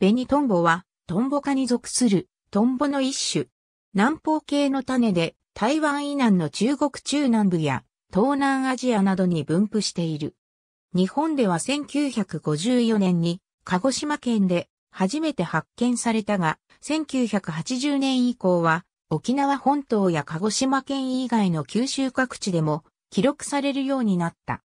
ベニトンボは、トンボ科に属する、トンボの一種。南方系の種で、台湾以南の中国中南部や、東南アジアなどに分布している。日本では1954年に、鹿児島県で、初めて発見されたが、1980年以降は、沖縄本島や鹿児島県以外の九州各地でも、記録されるようになった。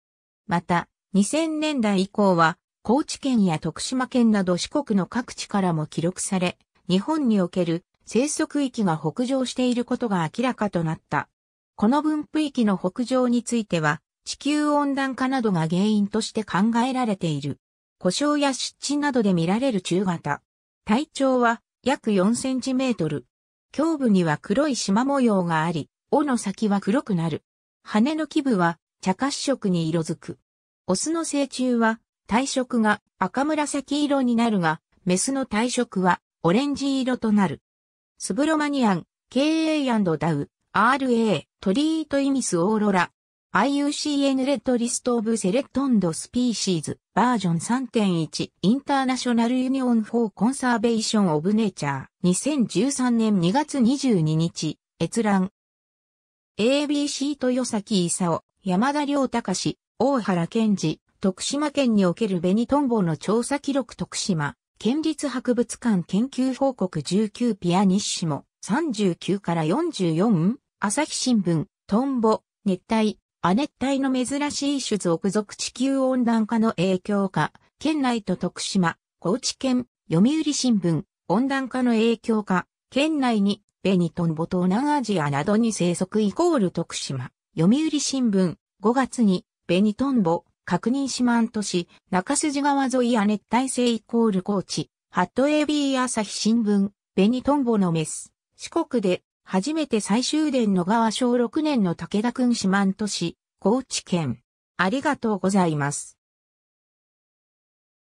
また、2000年代以降は、高知県や徳島県など四国の各地からも記録され、日本における生息域が北上していることが明らかとなった。この分布域の北上については、地球温暖化などが原因として考えられている。故障や湿地などで見られる中型。体長は約4センチメートル。胸部には黒い縞模様があり、尾の先は黒くなる。羽の基部は茶褐色に色づく。オスの成虫は体色が赤紫色になるが、メスの体色はオレンジ色となる。スブロマニアン、KA& ダウ、RA、トリートイミスオーロラ、IUCN レッドリストオブセレクトンドスピーシーズバージョン3.1インターナショナルユニオンフォーコンサーベーションオブネイチャー2013年2月22日閲覧 ABC 豊崎勲山田良隆大原健二徳島県におけるベニトンボの調査記録徳島県立博物館研究報告19ピアニッシモ39から44朝日新聞トンボ熱帯亜熱帯の珍しい種続族地球温暖化の影響か県内と徳島高知県読売新聞温暖化の影響か県内にベニトンボ東南アジアなどに生息イコール徳島読売新聞5月にベニトンボ確認四万都市、中筋川沿いや熱帯性イコール高知、ハット AB 朝日新聞、ベニトンボのメス。四国で、初めて最終電の川小6年の武田君四万都市、高知県。ありがとうございます。